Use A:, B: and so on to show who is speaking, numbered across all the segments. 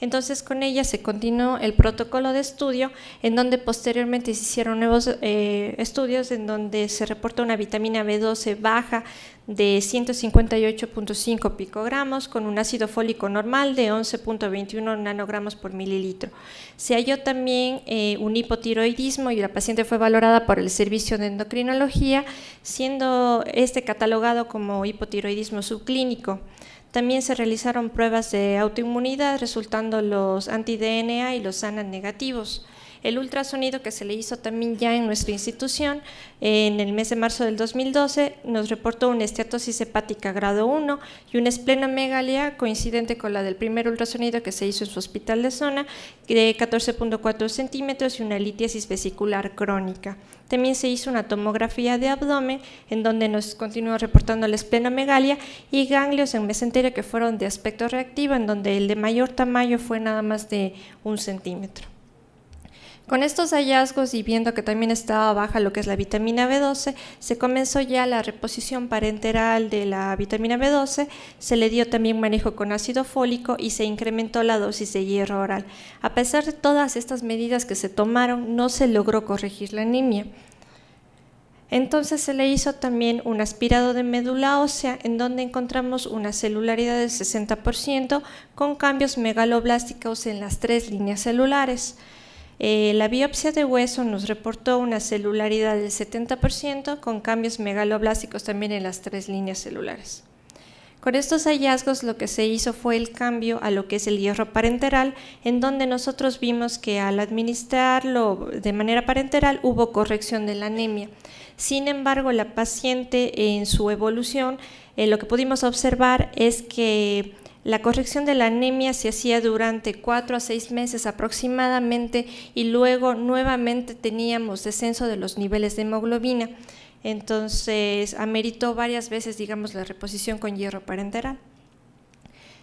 A: Entonces con ella se continuó el protocolo de estudio en donde posteriormente se hicieron nuevos eh, estudios en donde se reportó una vitamina B12 baja de 158.5 picogramos con un ácido fólico normal de 11.21 nanogramos por mililitro. Se halló también eh, un hipotiroidismo y la paciente fue valorada por el servicio de endocrinología, siendo este catalogado como hipotiroidismo subclínico. También se realizaron pruebas de autoinmunidad, resultando los anti-DNA y los sanan negativos. El ultrasonido que se le hizo también ya en nuestra institución en el mes de marzo del 2012 nos reportó una esteatosis hepática grado 1 y una esplenomegalia coincidente con la del primer ultrasonido que se hizo en su hospital de zona de 14.4 centímetros y una litiasis vesicular crónica. También se hizo una tomografía de abdomen en donde nos continuó reportando la esplenomegalia y ganglios en mesenterio que fueron de aspecto reactivo en donde el de mayor tamaño fue nada más de un centímetro. Con estos hallazgos y viendo que también estaba baja lo que es la vitamina B12, se comenzó ya la reposición parenteral de la vitamina B12, se le dio también manejo con ácido fólico y se incrementó la dosis de hierro oral. A pesar de todas estas medidas que se tomaron, no se logró corregir la anemia. Entonces se le hizo también un aspirado de médula ósea en donde encontramos una celularidad del 60% con cambios megaloblásticos en las tres líneas celulares. Eh, la biopsia de hueso nos reportó una celularidad del 70% con cambios megaloblásticos también en las tres líneas celulares. Con estos hallazgos lo que se hizo fue el cambio a lo que es el hierro parenteral, en donde nosotros vimos que al administrarlo de manera parenteral hubo corrección de la anemia. Sin embargo, la paciente en su evolución, eh, lo que pudimos observar es que la corrección de la anemia se hacía durante cuatro a seis meses aproximadamente y luego nuevamente teníamos descenso de los niveles de hemoglobina. Entonces, ameritó varias veces, digamos, la reposición con hierro parenteral.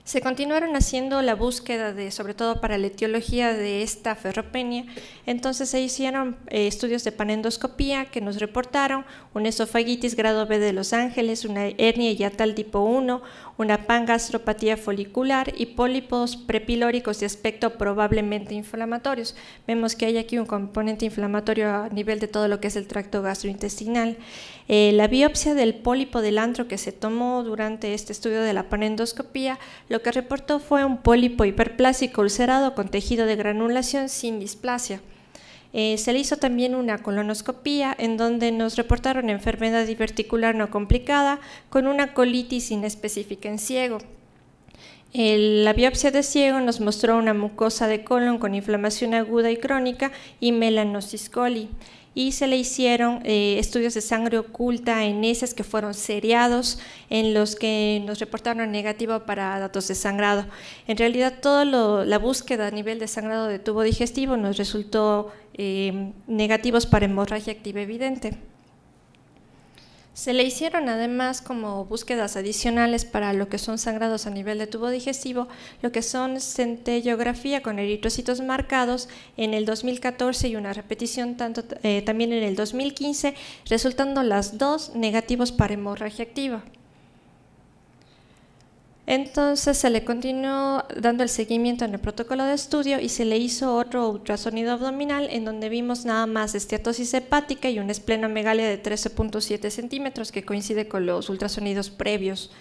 A: Se continuaron haciendo la búsqueda, de, sobre todo para la etiología de esta ferropenia. Entonces se hicieron eh, estudios de panendoscopía que nos reportaron una esofagitis grado B de Los Ángeles, una hernia yatal tipo 1, una pangastropatía folicular y pólipos prepilóricos de aspecto probablemente inflamatorios. Vemos que hay aquí un componente inflamatorio a nivel de todo lo que es el tracto gastrointestinal. Eh, la biopsia del pólipo del antro que se tomó durante este estudio de la panendoscopía lo que reportó fue un pólipo hiperplásico ulcerado con tejido de granulación sin displasia. Eh, se le hizo también una colonoscopía en donde nos reportaron enfermedad diverticular no complicada con una colitis inespecífica en ciego. la biopsia de ciego nos mostró una mucosa de colon con inflamación aguda y crónica y melanosis coli y se le hicieron eh, estudios de sangre oculta en esas que fueron seriados, en los que nos reportaron negativo para datos de sangrado. En realidad, toda la búsqueda a nivel de sangrado de tubo digestivo nos resultó eh, negativos para hemorragia activa evidente. Se le hicieron además como búsquedas adicionales para lo que son sangrados a nivel de tubo digestivo, lo que son centellografía con eritrocitos marcados en el 2014 y una repetición tanto, eh, también en el 2015, resultando las dos negativos para hemorragia activa. Entonces se le continuó dando el seguimiento en el protocolo de estudio y se le hizo otro ultrasonido abdominal en donde vimos nada más esteatosis hepática y una esplenomegalia de 13.7 centímetros que coincide con los ultrasonidos previos.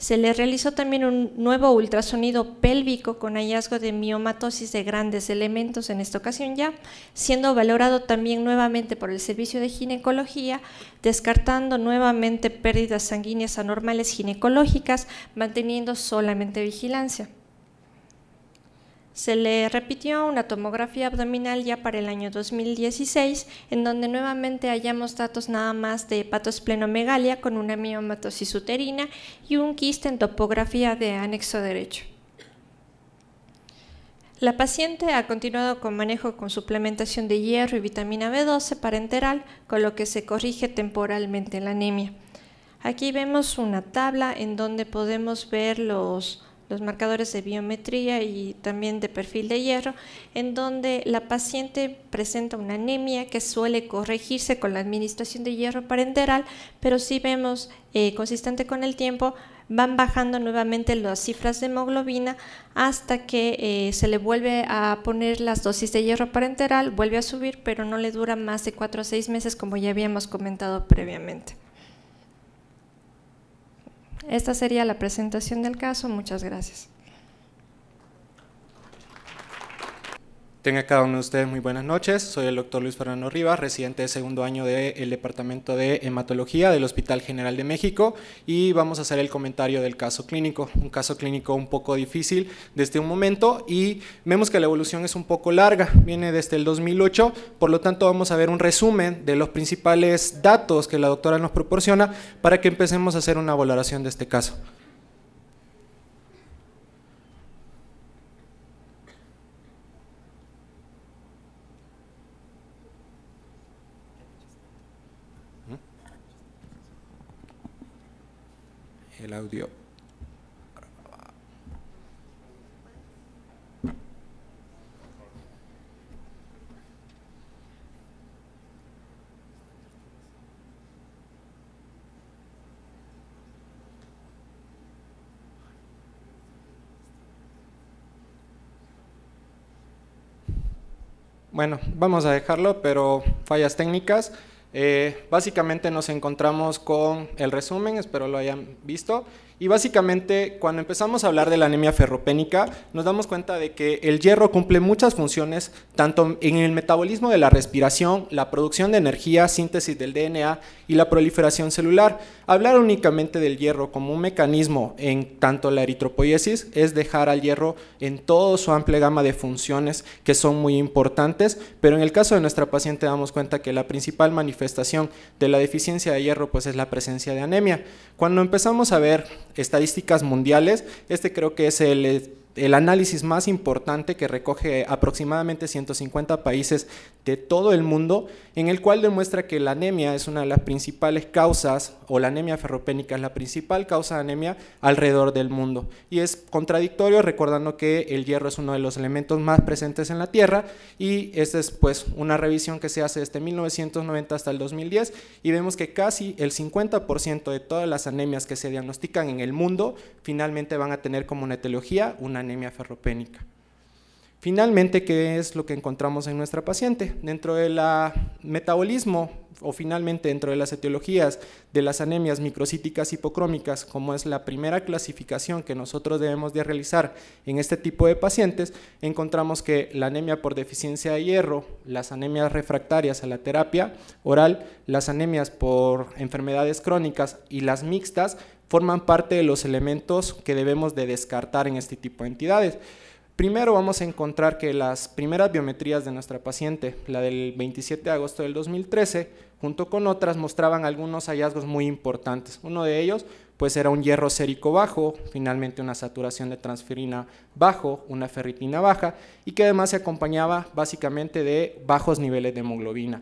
A: Se le realizó también un nuevo ultrasonido pélvico con hallazgo de miomatosis de grandes elementos en esta ocasión ya, siendo valorado también nuevamente por el servicio de ginecología, descartando nuevamente pérdidas sanguíneas anormales ginecológicas, manteniendo solamente vigilancia. Se le repitió una tomografía abdominal ya para el año 2016, en donde nuevamente hallamos datos nada más de hepatosplenomegalia con una miomatosis uterina y un quiste en topografía de anexo derecho. La paciente ha continuado con manejo con suplementación de hierro y vitamina B12 parenteral, con lo que se corrige temporalmente la anemia. Aquí vemos una tabla en donde podemos ver los los marcadores de biometría y también de perfil de hierro, en donde la paciente presenta una anemia que suele corregirse con la administración de hierro parenteral, pero si vemos eh, consistente con el tiempo, van bajando nuevamente las cifras de hemoglobina hasta que eh, se le vuelve a poner las dosis de hierro parenteral, vuelve a subir, pero no le dura más de 4 o 6 meses como ya habíamos comentado previamente. Esta sería la presentación del caso. Muchas gracias.
B: Tenga cada uno de ustedes muy buenas noches. Soy el doctor Luis Fernando Rivas, residente de segundo año del Departamento de Hematología del Hospital General de México y vamos a hacer el comentario del caso clínico. Un caso clínico un poco difícil desde un momento y vemos que la evolución es un poco larga, viene desde el 2008, por lo tanto vamos a ver un resumen de los principales datos que la doctora nos proporciona para que empecemos a hacer una valoración de este caso. Bueno, vamos a dejarlo, pero fallas técnicas. Eh, básicamente nos encontramos con el resumen, espero lo hayan visto. Y básicamente cuando empezamos a hablar de la anemia ferropénica, nos damos cuenta de que el hierro cumple muchas funciones, tanto en el metabolismo de la respiración, la producción de energía, síntesis del DNA y la proliferación celular. Hablar únicamente del hierro como un mecanismo en tanto la eritropoiesis es dejar al hierro en toda su amplia gama de funciones que son muy importantes, pero en el caso de nuestra paciente damos cuenta que la principal manifestación de la deficiencia de hierro pues es la presencia de anemia. Cuando empezamos a ver estadísticas mundiales, este creo que es el el análisis más importante que recoge aproximadamente 150 países de todo el mundo, en el cual demuestra que la anemia es una de las principales causas, o la anemia ferropénica es la principal causa de anemia alrededor del mundo. Y es contradictorio recordando que el hierro es uno de los elementos más presentes en la Tierra y esta es pues una revisión que se hace desde 1990 hasta el 2010 y vemos que casi el 50% de todas las anemias que se diagnostican en el mundo finalmente van a tener como una etiología una anemia ferropénica. Finalmente, ¿qué es lo que encontramos en nuestra paciente? Dentro del metabolismo o finalmente dentro de las etiologías de las anemias microcíticas hipocrómicas, como es la primera clasificación que nosotros debemos de realizar en este tipo de pacientes, encontramos que la anemia por deficiencia de hierro, las anemias refractarias a la terapia oral, las anemias por enfermedades crónicas y las mixtas forman parte de los elementos que debemos de descartar en este tipo de entidades. Primero vamos a encontrar que las primeras biometrías de nuestra paciente, la del 27 de agosto del 2013, junto con otras mostraban algunos hallazgos muy importantes. Uno de ellos pues era un hierro sérico bajo, finalmente una saturación de transferina bajo, una ferritina baja y que además se acompañaba básicamente de bajos niveles de hemoglobina.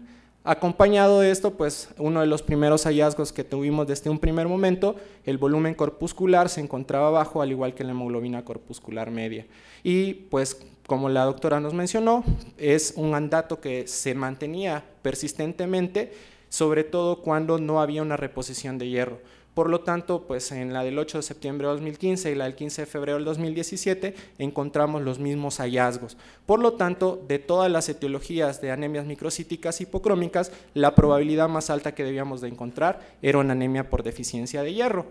B: Acompañado de esto, pues uno de los primeros hallazgos que tuvimos desde un primer momento, el volumen corpuscular se encontraba bajo, al igual que la hemoglobina corpuscular media. Y pues como la doctora nos mencionó, es un andato que se mantenía persistentemente, sobre todo cuando no había una reposición de hierro. Por lo tanto, pues en la del 8 de septiembre de 2015 y la del 15 de febrero del 2017 encontramos los mismos hallazgos. Por lo tanto, de todas las etiologías de anemias microcíticas hipocrómicas, la probabilidad más alta que debíamos de encontrar era una anemia por deficiencia de hierro.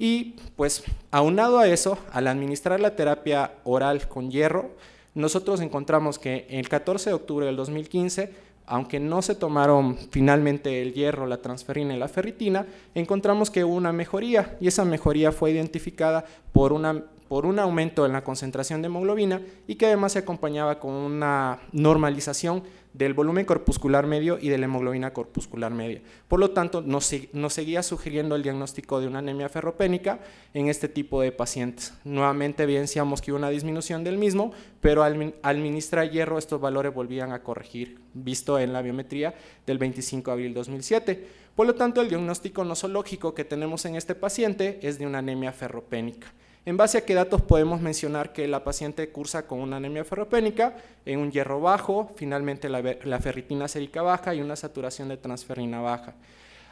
B: Y pues aunado a eso, al administrar la terapia oral con hierro, nosotros encontramos que el 14 de octubre del 2015 aunque no se tomaron finalmente el hierro, la transferrina y la ferritina, encontramos que hubo una mejoría y esa mejoría fue identificada por una por un aumento en la concentración de hemoglobina y que además se acompañaba con una normalización del volumen corpuscular medio y de la hemoglobina corpuscular media. Por lo tanto, nos, seguía sugiriendo el diagnóstico de una anemia ferropénica en este tipo de pacientes. Nuevamente evidenciamos que hubo una disminución del mismo, pero al administrar hierro estos valores volvían a corregir, visto en la biometría del 25 de abril 2007. Por lo tanto, el diagnóstico nosológico que tenemos en este paciente es de una anemia ferropénica en base a qué datos podemos mencionar que la paciente cursa con una anemia ferropénica, en un hierro bajo, finalmente la, ferritina sérica baja y una saturación de transferrina baja.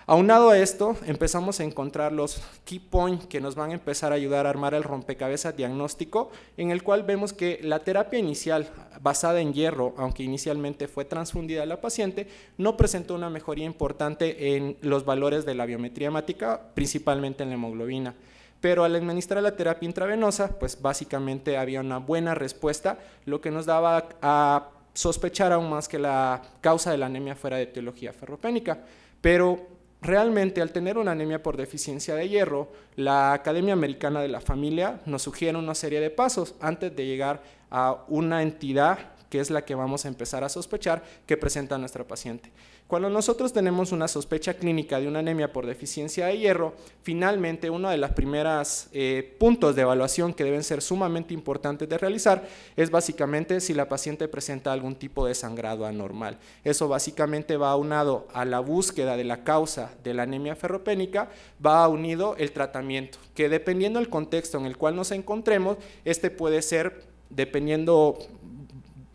B: Aunado a esto, empezamos a encontrar los key points que nos van a empezar a ayudar a armar el rompecabezas diagnóstico, en el cual vemos que la terapia inicial basada en hierro, aunque inicialmente fue transfundida a la paciente, no presentó una mejoría importante en los valores de la biometría hemática, principalmente en la hemoglobina pero al administrar la terapia intravenosa, pues básicamente había una buena respuesta, lo que nos daba a sospechar aún más que la causa de la anemia fuera de etiología ferropénica. Pero realmente al tener una anemia por deficiencia de hierro, la Academia Americana de la Familia nos sugiere una serie de pasos antes de llegar a una entidad que es la que vamos a empezar a sospechar que presenta nuestra paciente. Cuando nosotros tenemos una sospecha clínica de una anemia por deficiencia de hierro, finalmente uno de los primeros eh, puntos de evaluación que deben ser sumamente importantes de realizar es básicamente si la paciente presenta algún tipo de sangrado anormal. Eso básicamente va unado a la búsqueda de la causa de la anemia ferropénica, va unido el tratamiento, que dependiendo del contexto en el cual nos encontremos, este puede ser dependiendo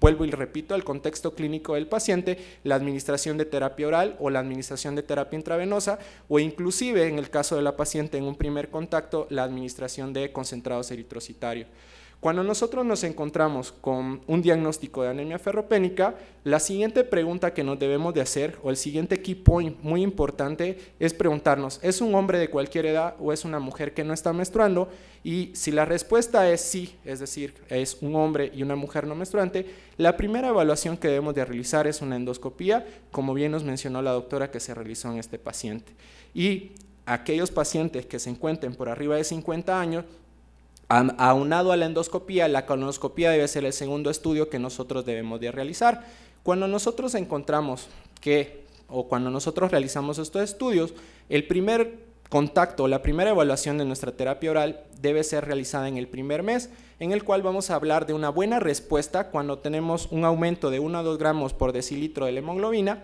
B: Vuelvo y repito al contexto clínico del paciente, la administración de terapia oral o la administración de terapia intravenosa o inclusive en el caso de la paciente en un primer contacto la administración de concentrados eritrocitarios. Cuando nosotros nos encontramos con un diagnóstico de anemia ferropénica, la siguiente pregunta que nos debemos de hacer o el siguiente key point muy importante es preguntarnos, ¿es un hombre de cualquier edad o es una mujer que no está menstruando? Y si la respuesta es sí, es decir, es un hombre y una mujer no menstruante, la primera evaluación que debemos de realizar es una endoscopía, como bien nos mencionó la doctora que se realizó en este paciente. Y aquellos pacientes que se encuentren por arriba de 50 años, Aunado a la endoscopía, la colonoscopía debe ser el segundo estudio que nosotros debemos de realizar. Cuando nosotros encontramos que, o cuando nosotros realizamos estos estudios, el primer contacto, la primera evaluación de nuestra terapia oral debe ser realizada en el primer mes, en el cual vamos a hablar de una buena respuesta cuando tenemos un aumento de 1 a 2 gramos por decilitro de hemoglobina